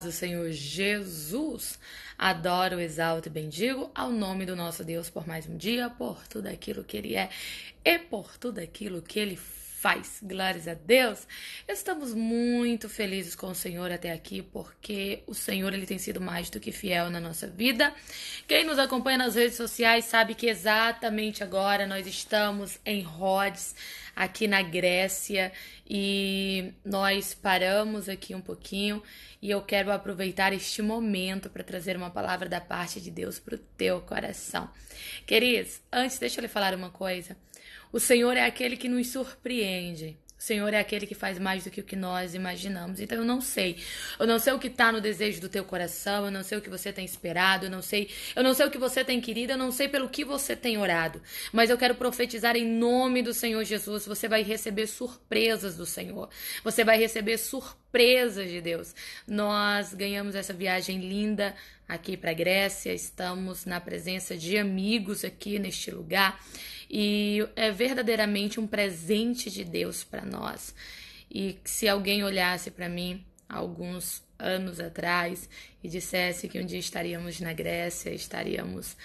do Senhor Jesus. Adoro, exalto e bendigo ao nome do nosso Deus por mais um dia, por tudo aquilo que Ele é e por tudo aquilo que Ele faz. Glórias a Deus. Estamos muito felizes com o Senhor até aqui, porque o Senhor ele tem sido mais do que fiel na nossa vida. Quem nos acompanha nas redes sociais sabe que exatamente agora nós estamos em Rhodes aqui na Grécia e nós paramos aqui um pouquinho e eu quero aproveitar este momento para trazer uma palavra da parte de Deus para o teu coração. Queridos, antes deixa eu lhe falar uma coisa. O Senhor é aquele que nos surpreende. O Senhor é aquele que faz mais do que o que nós imaginamos. Então eu não sei. Eu não sei o que está no desejo do teu coração, eu não sei o que você tem esperado, eu não sei, eu não sei o que você tem querido, eu não sei pelo que você tem orado. Mas eu quero profetizar em nome do Senhor Jesus, você vai receber surpresas do Senhor. Você vai receber surpresas surpresas de Deus. Nós ganhamos essa viagem linda aqui para Grécia, estamos na presença de amigos aqui neste lugar e é verdadeiramente um presente de Deus para nós. E se alguém olhasse para mim alguns anos atrás e dissesse que um dia estaríamos na Grécia, estaríamos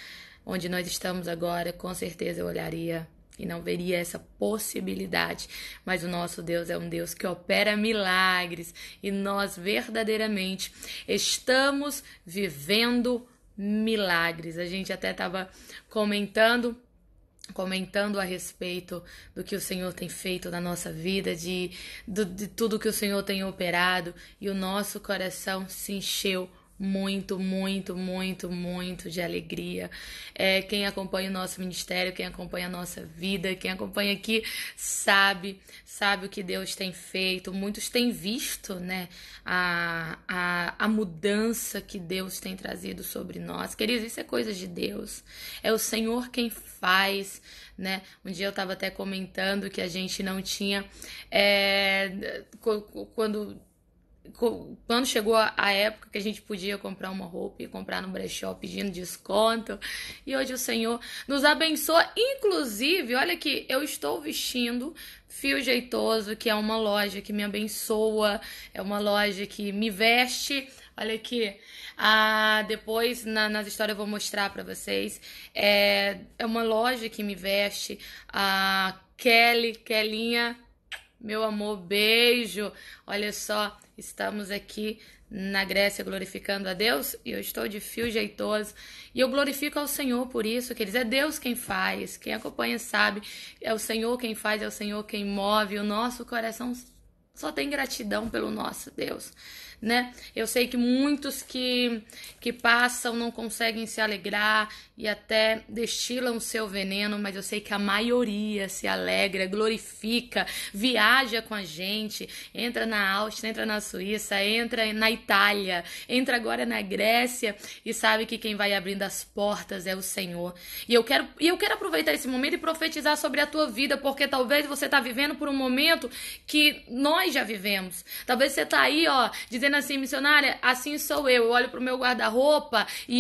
onde nós estamos agora, com certeza eu olharia e não veria essa possibilidade. Mas o nosso Deus é um Deus que opera milagres e nós verdadeiramente estamos vivendo milagres. A gente até estava comentando comentando a respeito do que o Senhor tem feito na nossa vida, de, de, de tudo que o Senhor tem operado, e o nosso coração se encheu muito, muito, muito, muito de alegria. É, quem acompanha o nosso ministério, quem acompanha a nossa vida, quem acompanha aqui, sabe, sabe o que Deus tem feito. Muitos têm visto, né, a, a, a mudança que Deus tem trazido sobre nós. Queridos, isso é coisa de Deus. É o Senhor quem faz, né? Um dia eu estava até comentando que a gente não tinha. É, quando quando chegou a época que a gente podia comprar uma roupa e comprar no brechó pedindo desconto, e hoje o Senhor nos abençoa, inclusive, olha aqui, eu estou vestindo Fio Jeitoso, que é uma loja que me abençoa, é uma loja que me veste, olha aqui, ah, depois na, nas histórias eu vou mostrar para vocês, é, é uma loja que me veste, a Kelly, Kelinha, meu amor, beijo, olha só, Estamos aqui na Grécia glorificando a Deus e eu estou de fio jeitoso. E eu glorifico ao Senhor por isso, queridos. É Deus quem faz, quem acompanha sabe. É o Senhor quem faz, é o Senhor quem move. O nosso coração só tem gratidão pelo nosso Deus né? Eu sei que muitos que, que passam não conseguem se alegrar e até destilam seu veneno, mas eu sei que a maioria se alegra, glorifica, viaja com a gente, entra na Áustria, entra na Suíça, entra na Itália, entra agora na Grécia e sabe que quem vai abrindo as portas é o Senhor. E eu quero, e eu quero aproveitar esse momento e profetizar sobre a tua vida, porque talvez você está vivendo por um momento que nós já vivemos. Talvez você está aí, ó, dizendo sendo assim, missionária, assim sou eu. Eu olho pro meu guarda-roupa e,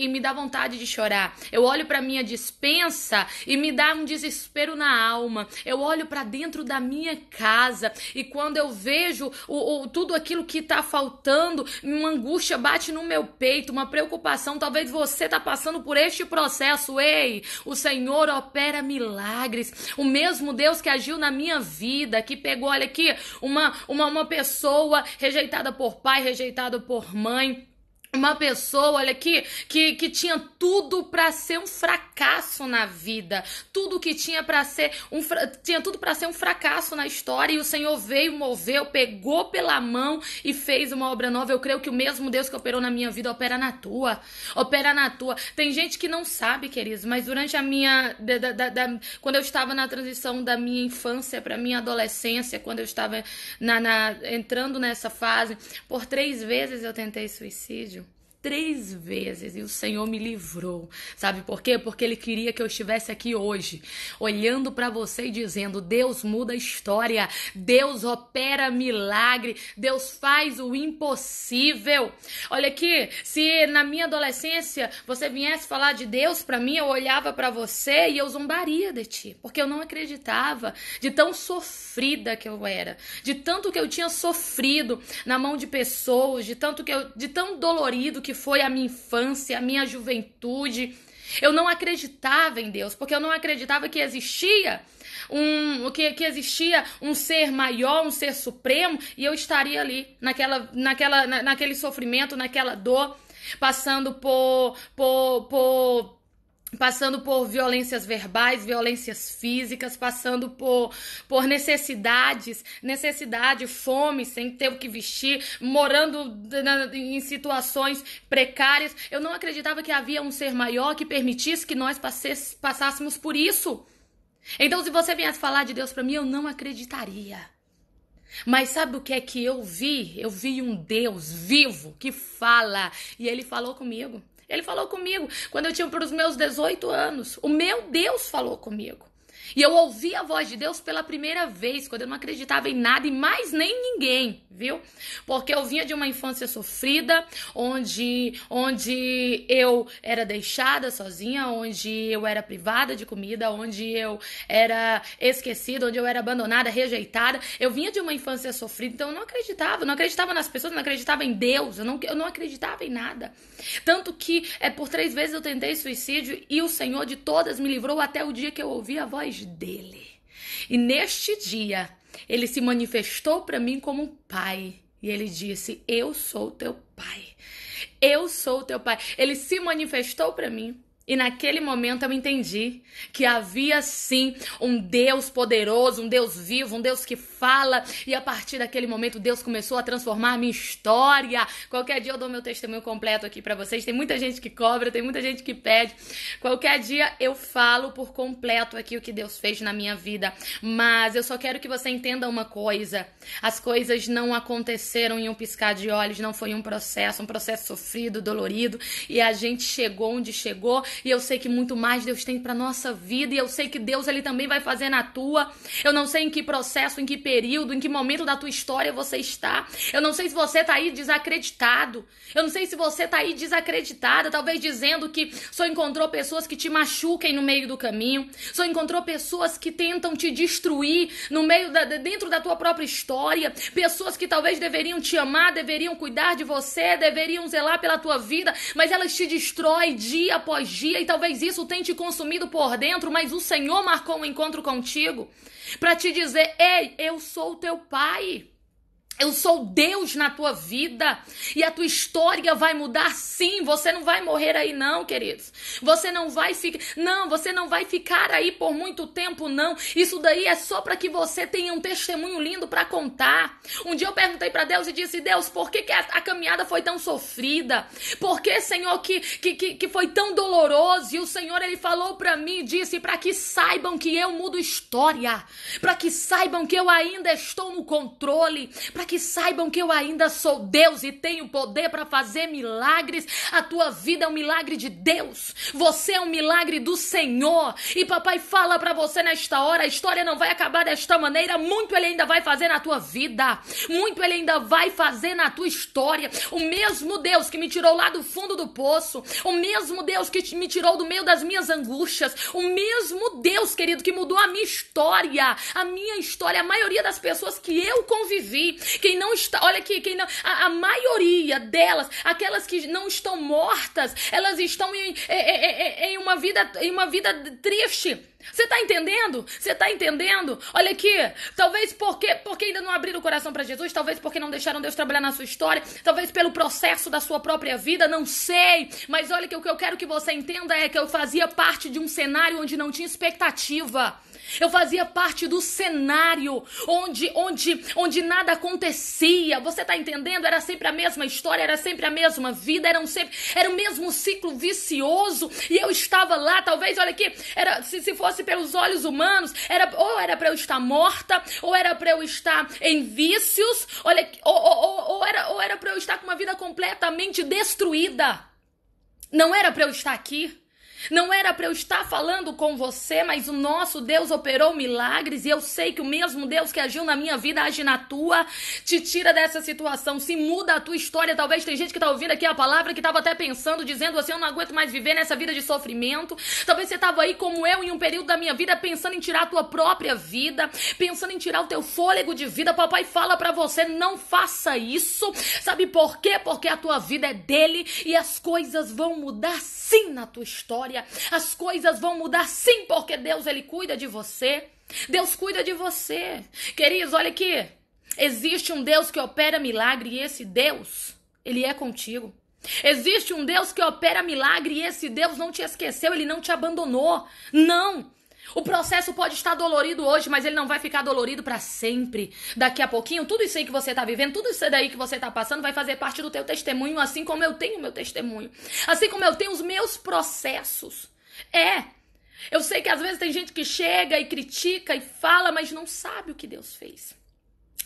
e, e, me dá vontade de chorar. Eu olho pra minha dispensa e me dá um desespero na alma. Eu olho para dentro da minha casa e quando eu vejo o, o, tudo aquilo que tá faltando, uma angústia bate no meu peito, uma preocupação. Talvez você tá passando por este processo. Ei, o Senhor opera milagres. O mesmo Deus que agiu na minha vida, que pegou, olha aqui, uma, uma, uma pessoa rejeitada por por pai, rejeitado por mãe uma pessoa, olha aqui, que, que tinha tudo para ser um fracasso na vida, tudo que tinha para ser um tinha tudo para ser um fracasso na história e o Senhor veio, moveu, pegou pela mão e fez uma obra nova. Eu creio que o mesmo Deus que operou na minha vida opera na tua. Opera na tua. Tem gente que não sabe, queridos, mas durante a minha da, da, da, quando eu estava na transição da minha infância para minha adolescência, quando eu estava na, na entrando nessa fase, por três vezes eu tentei suicídio três vezes e o Senhor me livrou. Sabe por quê? Porque Ele queria que eu estivesse aqui hoje, olhando para você e dizendo: Deus muda a história, Deus opera milagre, Deus faz o impossível. Olha aqui, se na minha adolescência você viesse falar de Deus para mim, eu olhava para você e eu zombaria de ti, porque eu não acreditava de tão sofrida que eu era, de tanto que eu tinha sofrido na mão de pessoas, de tanto que eu, de tão dolorido que que foi a minha infância, a minha juventude. Eu não acreditava em Deus, porque eu não acreditava que existia um que, que existia um ser maior, um ser supremo, e eu estaria ali naquela, naquela, na, naquele sofrimento, naquela dor, passando por, por, por passando por violências verbais, violências físicas, passando por, por necessidades, necessidade, fome, sem ter o que vestir, morando em situações precárias. Eu não acreditava que havia um ser maior que permitisse que nós passássemos por isso. Então, se você viesse falar de Deus para mim, eu não acreditaria. Mas sabe o que é que eu vi? Eu vi um Deus vivo que fala, e ele falou comigo. Ele falou comigo quando eu tinha para os meus 18 anos. O meu Deus falou comigo. E eu ouvi a voz de Deus pela primeira vez, quando eu não acreditava em nada e mais nem ninguém, viu? Porque eu vinha de uma infância sofrida, onde, onde eu era deixada sozinha, onde eu era privada de comida, onde eu era esquecida, onde eu era abandonada, rejeitada. Eu vinha de uma infância sofrida, então eu não acreditava, eu não acreditava nas pessoas, não acreditava em Deus, eu não, eu não acreditava em nada. Tanto que é por três vezes eu tentei suicídio e o Senhor de todas me livrou até o dia que eu ouvi a voz dele. E neste dia, ele se manifestou para mim como um pai. E ele disse: Eu sou teu pai. Eu sou teu pai. Ele se manifestou para mim e naquele momento eu entendi que havia sim um Deus poderoso, um Deus vivo, um Deus que fala. E a partir daquele momento Deus começou a transformar minha história. Qualquer dia eu dou meu testemunho completo aqui para vocês. Tem muita gente que cobra, tem muita gente que pede. Qualquer dia eu falo por completo aqui o que Deus fez na minha vida. Mas eu só quero que você entenda uma coisa: as coisas não aconteceram em um piscar de olhos, não foi um processo, um processo sofrido, dolorido. E a gente chegou onde chegou e eu sei que muito mais Deus tem para nossa vida e eu sei que Deus ele também vai fazer na tua. Eu não sei em que processo, em que período, em que momento da tua história você está. Eu não sei se você tá aí desacreditado. Eu não sei se você tá aí desacreditada, talvez dizendo que só encontrou pessoas que te machuquem no meio do caminho, só encontrou pessoas que tentam te destruir no meio da dentro da tua própria história, pessoas que talvez deveriam te amar, deveriam cuidar de você, deveriam zelar pela tua vida, mas elas te destroem dia após e talvez isso tenha te consumido por dentro, mas o Senhor marcou um encontro contigo para te dizer: "Ei, eu sou o teu pai. Eu sou Deus na tua vida e a tua história vai mudar sim. Você não vai morrer aí não, queridos. Você não vai ficar, não, você não vai ficar aí por muito tempo não. Isso daí é só para que você tenha um testemunho lindo para contar. Um dia eu perguntei para Deus e disse: "Deus, por que, que a, a, caminhada foi tão sofrida? Por que, Senhor, que que, que, que foi tão doloroso?" E o Senhor ele falou para mim e disse: "Para que saibam que eu mudo história, para que saibam que eu ainda estou no controle, para que saibam que eu ainda sou Deus e tenho poder para fazer milagres. A tua vida é um milagre de Deus. Você é um milagre do Senhor. E papai fala para você nesta hora, a história não vai acabar desta maneira. Muito ele ainda vai fazer na tua vida. Muito ele ainda vai fazer na tua história. O mesmo Deus que me tirou lá do fundo do poço, o mesmo Deus que me tirou do meio das minhas angústias, o mesmo Deus, querido, que mudou a minha história, a minha história, a maioria das pessoas que eu convivi, quem não está, olha aqui, quem não, a, a maioria delas, aquelas que não estão mortas, elas estão em, em, em, em uma vida, em uma vida triste você tá entendendo? Você tá entendendo? Olha aqui, talvez porque, porque ainda não abriram o coração para Jesus, talvez porque não deixaram Deus trabalhar na sua história, talvez pelo processo da sua própria vida, não sei. Mas olha que o que eu quero que você entenda é que eu fazia parte de um cenário onde não tinha expectativa. Eu fazia parte do cenário onde onde onde nada acontecia. Você tá entendendo? Era sempre a mesma história, era sempre a mesma vida, era um sempre era o mesmo ciclo vicioso e eu estava lá, talvez, olha aqui, era se, se for fosse pelos olhos humanos, era ou era para eu estar morta, ou era para eu estar em vícios, olha, ou, ou, ou era ou era para eu estar com uma vida completamente destruída. Não era para eu estar aqui. Não era para eu estar falando com você, mas o nosso Deus operou milagres e eu sei que o mesmo Deus que agiu na minha vida age na tua. Te tira dessa situação, se muda a tua história. Talvez tem gente que tá ouvindo aqui a palavra que tava até pensando, dizendo assim: eu não aguento mais viver nessa vida de sofrimento. Talvez você tava aí como eu em um período da minha vida pensando em tirar a tua própria vida, pensando em tirar o teu fôlego de vida. Papai fala para você: não faça isso. Sabe por quê? Porque a tua vida é dele e as coisas vão mudar sim na tua história história. As coisas vão mudar sim, porque Deus ele cuida de você. Deus cuida de você. Queridos, olha aqui. Existe um Deus que opera milagre e esse Deus, ele é contigo. Existe um Deus que opera milagre e esse Deus não te esqueceu, ele não te abandonou. Não! O processo pode estar dolorido hoje, mas ele não vai ficar dolorido para sempre. Daqui a pouquinho, tudo isso aí que você tá vivendo, tudo isso daí que você tá passando vai fazer parte do teu testemunho, assim como eu tenho o meu testemunho. Assim como eu tenho os meus processos. É. Eu sei que às vezes tem gente que chega e critica e fala, mas não sabe o que Deus fez.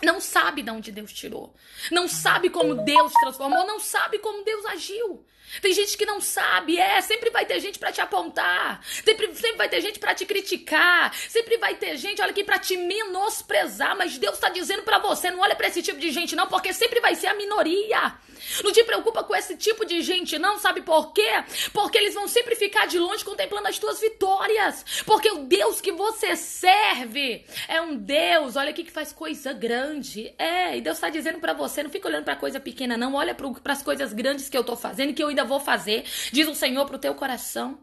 Não sabe de onde Deus tirou. Não ah, sabe como é. Deus transformou. Não sabe como Deus agiu. Tem gente que não sabe, é. Sempre vai ter gente para te apontar. Sempre, sempre vai ter gente para te criticar. Sempre vai ter gente, olha aqui, para te menosprezar. Mas Deus está dizendo para você: não olha para esse tipo de gente, não, porque sempre vai ser a minoria. Não te preocupa com esse tipo de gente, não, sabe por quê? Porque eles vão sempre ficar de longe contemplando as tuas vitórias. Porque o Deus que você serve é um Deus, olha aqui, que faz coisa grande grande. É, e Deus está dizendo para você, não fica olhando para coisa pequena não, olha para as coisas grandes que eu tô fazendo e que eu ainda vou fazer, diz o Senhor pro teu coração.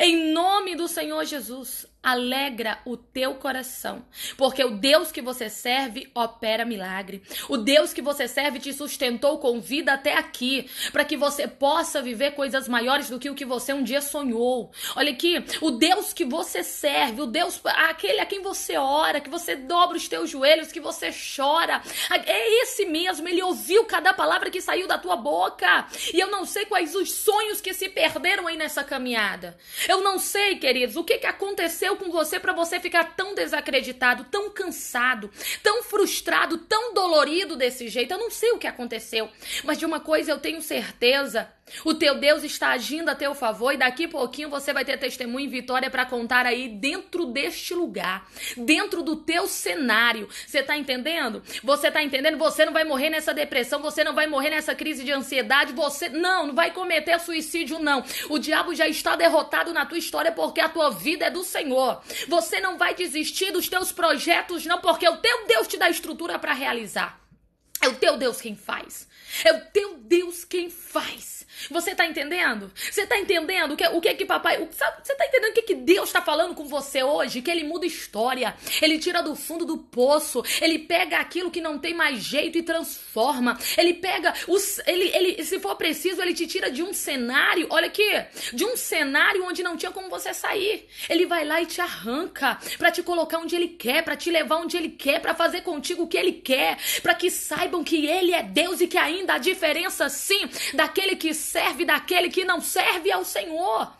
Em nome do Senhor Jesus, Alegra o teu coração, porque o Deus que você serve opera milagre. O Deus que você serve te sustentou com vida até aqui, para que você possa viver coisas maiores do que o que você um dia sonhou. Olha aqui, o Deus que você serve, o Deus aquele a quem você ora, que você dobra os teus joelhos, que você chora, é esse mesmo. Ele ouviu cada palavra que saiu da tua boca. E eu não sei quais os sonhos que se perderam aí nessa caminhada. Eu não sei, queridos, o que que aconteceu aconteceu com você para você ficar tão desacreditado, tão cansado, tão frustrado, tão dolorido desse jeito? Eu não sei o que aconteceu, mas de uma coisa eu tenho certeza o teu Deus está agindo a teu favor e daqui pouquinho você vai ter testemunho e vitória para contar aí dentro deste lugar, dentro do teu cenário. Você tá entendendo? Você tá entendendo? Você não vai morrer nessa depressão, você não vai morrer nessa crise de ansiedade, você não, não vai cometer suicídio não. O diabo já está derrotado na tua história porque a tua vida é do Senhor. Você não vai desistir dos teus projetos não, porque o teu Deus te dá estrutura para realizar. É o teu Deus quem faz. É o teu Deus quem faz. Você tá entendendo? Você tá entendendo o que, o que é que papai. O, sabe, você tá entendendo o que, é que Deus tá falando com você hoje? Que ele muda história. Ele tira do fundo do poço. Ele pega aquilo que não tem mais jeito e transforma. Ele pega. Os, ele, ele, se for preciso, ele te tira de um cenário. Olha aqui. De um cenário onde não tinha como você sair. Ele vai lá e te arranca. para te colocar onde ele quer. para te levar onde ele quer. para fazer contigo o que ele quer. para que saia saibam que Ele é Deus e que ainda há diferença, sim, daquele que serve e daquele que não serve ao Senhor.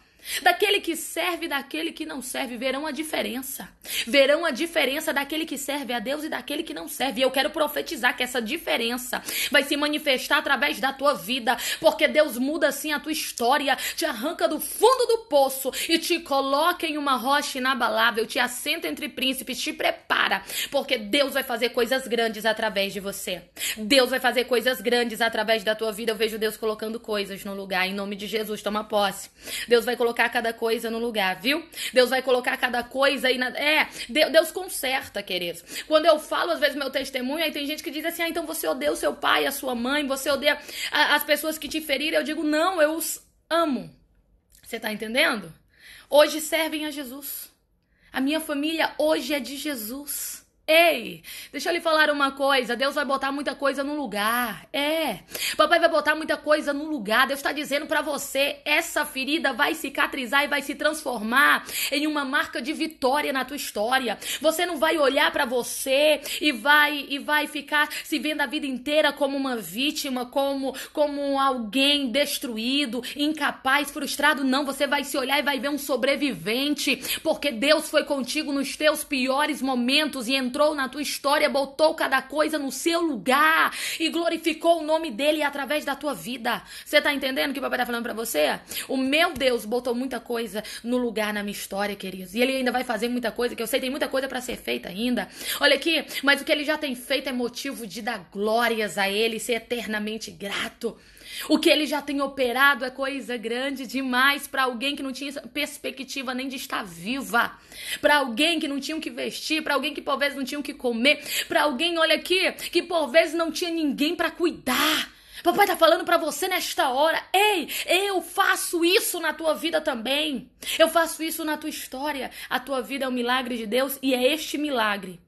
Daquele que serve e daquele que não serve, verão a diferença. Verão a diferença daquele que serve a Deus e daquele que não serve. E eu quero profetizar que essa diferença vai se manifestar através da tua vida, porque Deus muda assim a tua história, te arranca do fundo do poço e te coloca em uma rocha inabalável, te assenta entre príncipes, te prepara, porque Deus vai fazer coisas grandes através de você. Deus vai fazer coisas grandes através da tua vida. Eu vejo Deus colocando coisas no lugar, em nome de Jesus, toma posse. Deus vai colocar colocar cada coisa no lugar, viu? Deus vai colocar cada coisa aí na. É, Deus conserta, queridos. Quando eu falo, às vezes, meu testemunho, aí tem gente que diz assim: ah, então você odeia o seu pai, a sua mãe, você odeia as pessoas que te feriram. Eu digo: não, eu os amo. Você tá entendendo? Hoje servem a Jesus. A minha família hoje é de Jesus. Ei, deixa eu lhe falar uma coisa. Deus vai botar muita coisa no lugar. É. Papai vai botar muita coisa no lugar. Deus está dizendo para você, essa ferida vai cicatrizar e vai se transformar em uma marca de vitória na tua história. Você não vai olhar para você e vai e vai ficar se vendo a vida inteira como uma vítima, como como alguém destruído, incapaz, frustrado. Não, você vai se olhar e vai ver um sobrevivente, porque Deus foi contigo nos teus piores momentos e entrou entrou na tua história, botou cada coisa no seu lugar e glorificou o nome dele através da tua vida. Você tá entendendo o que o papai tá falando para você? O meu Deus botou muita coisa no lugar na minha história, queridos. E ele ainda vai fazer muita coisa, que eu sei tem muita coisa para ser feita ainda. Olha aqui, mas o que ele já tem feito é motivo de dar glórias a ele, ser eternamente grato. O que ele já tem operado é coisa grande demais para alguém que não tinha perspectiva nem de estar viva, para alguém que não tinha o que vestir, para alguém que por vezes não tinha o que comer, para alguém, olha aqui, que por vezes não tinha ninguém para cuidar. Papai tá falando para você nesta hora. Ei, eu faço isso na tua vida também. Eu faço isso na tua história. A tua vida é um milagre de Deus e é este milagre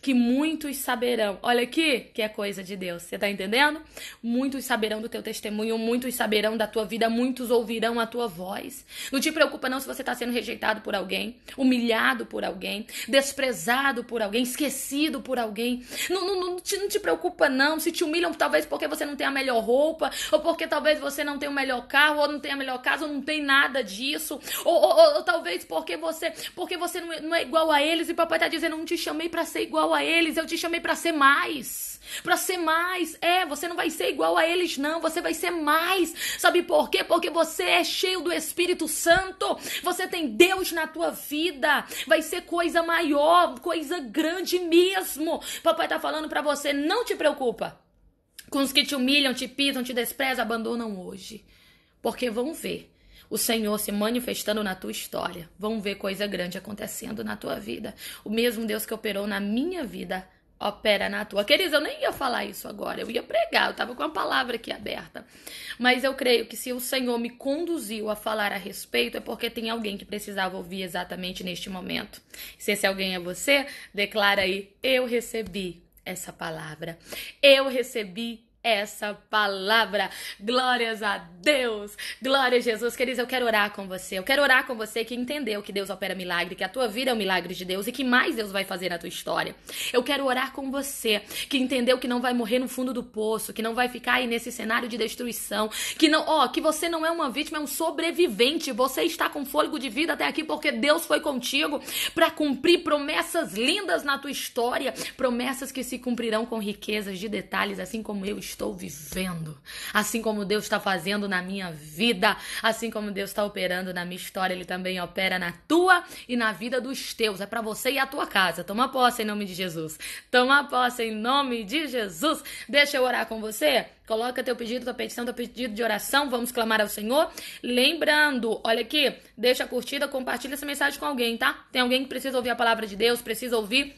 que muitos saberão. Olha aqui que é coisa de Deus, você tá entendendo? Muitos saberão do teu testemunho, muitos saberão da tua vida, muitos ouvirão a tua voz. Não te preocupa não se você tá sendo rejeitado por alguém, humilhado por alguém, desprezado por alguém, esquecido por alguém. Não, não, não, te, não te preocupa não se te humilham talvez porque você não tem a melhor roupa, ou porque talvez você não tem o melhor carro, ou não tem a melhor casa, ou não tem nada disso, ou, ou, ou, ou talvez porque você, porque você não é, não é igual a eles e papai tá dizendo, não te chamei para ser igual igual a eles, eu te chamei para ser mais. Para ser mais, é, você não vai ser igual a eles não, você vai ser mais. Sabe por quê? Porque você é cheio do Espírito Santo. Você tem Deus na tua vida. Vai ser coisa maior, coisa grande mesmo. Papai tá falando para você, não te preocupa. Com os que te humilham, te pisam, te desprezam, abandonam hoje. Porque vão ver o Senhor se manifestando na tua história. Vão ver coisa grande acontecendo na tua vida. O mesmo Deus que operou na minha vida opera na tua. Queridos, eu nem ia falar isso agora, eu ia pregar, eu tava com a palavra aqui aberta. Mas eu creio que se o Senhor me conduziu a falar a respeito, é porque tem alguém que precisava ouvir exatamente neste momento. Se esse alguém é você, declara aí: eu recebi essa palavra. Eu recebi essa palavra. Glórias a Deus! Glória a Jesus, queridos, eu quero orar com você. Eu quero orar com você que entendeu que Deus opera milagre, que a tua vida é um milagre de Deus e que mais Deus vai fazer na tua história. Eu quero orar com você que entendeu que não vai morrer no fundo do poço, que não vai ficar aí nesse cenário de destruição, que não, ó, que você não é uma vítima, é um sobrevivente. Você está com fôlego de vida até aqui porque Deus foi contigo para cumprir promessas lindas na tua história, promessas que se cumprirão com riquezas de detalhes, assim como eu estou estou vivendo, assim como Deus está fazendo na minha vida, assim como Deus está operando na minha história, Ele também opera na tua e na vida dos teus. É para você e a tua casa. Toma posse em nome de Jesus. Toma posse em nome de Jesus. Deixa eu orar com você. Coloca teu pedido, tua petição, teu pedido de oração. Vamos clamar ao Senhor. Lembrando, olha aqui, deixa a curtida, compartilha essa mensagem com alguém, tá? Tem alguém que precisa ouvir a palavra de Deus, precisa ouvir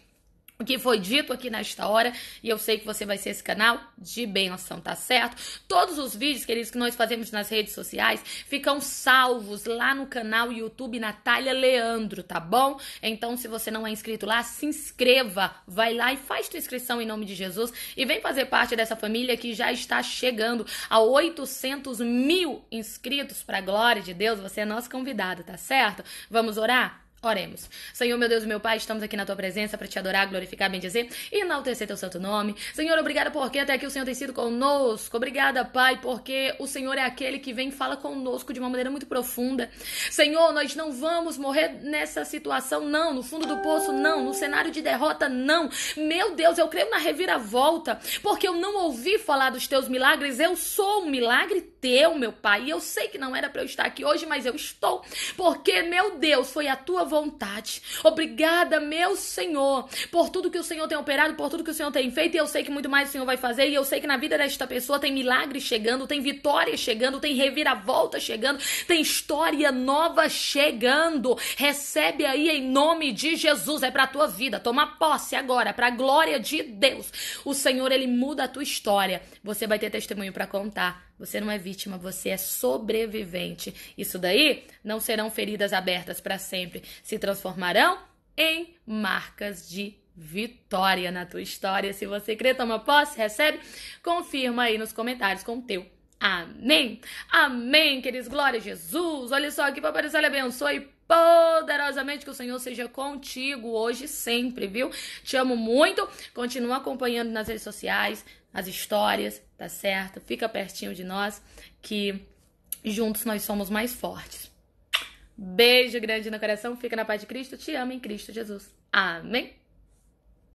o que foi dito aqui nesta hora, e eu sei que você vai ser esse canal de benção, tá certo? Todos os vídeos, queridos, que nós fazemos nas redes sociais ficam salvos lá no canal YouTube Natália Leandro, tá bom? Então, se você não é inscrito lá, se inscreva, vai lá e faz tua inscrição em nome de Jesus e vem fazer parte dessa família que já está chegando a 800 mil inscritos, pra glória de Deus, você é nosso convidado, tá certo? Vamos orar? Oremos. Senhor, meu Deus e meu Pai, estamos aqui na tua presença para te adorar, glorificar, bendizer e enaltecer teu santo nome. Senhor, obrigada porque até aqui o Senhor tem sido conosco. Obrigada, Pai, porque o Senhor é aquele que vem e fala conosco de uma maneira muito profunda. Senhor, nós não vamos morrer nessa situação, não. No fundo do poço, não. No cenário de derrota, não. Meu Deus, eu creio na reviravolta, porque eu não ouvi falar dos teus milagres. Eu sou um milagre teu, meu Pai. E eu sei que não era para eu estar aqui hoje, mas eu estou. Porque, meu Deus, foi a tua vontade. Obrigada, meu Senhor, por tudo que o Senhor tem operado, por tudo que o Senhor tem feito. E eu sei que muito mais o Senhor vai fazer. E eu sei que na vida desta pessoa tem milagre chegando, tem vitória chegando, tem reviravolta chegando, tem história nova chegando. Recebe aí em nome de Jesus. É pra tua vida. Toma posse agora, pra glória de Deus. O Senhor, ele muda a tua história. Você vai ter testemunho para contar você não é vítima, você é sobrevivente. Isso daí não serão feridas abertas para sempre, se transformarão em marcas de vitória na tua história. Se você crê, toma posse, recebe, confirma aí nos comentários com o teu Amém. Amém, queridos. Glória a Jesus. Olha só aqui, Papai Deus, olha, abençoe poderosamente que o Senhor seja contigo hoje e sempre, viu? Te amo muito. Continua acompanhando nas redes sociais, as histórias, tá certo? Fica pertinho de nós que juntos nós somos mais fortes. Beijo grande no coração, fica na paz de Cristo, te amo em Cristo Jesus. Amém.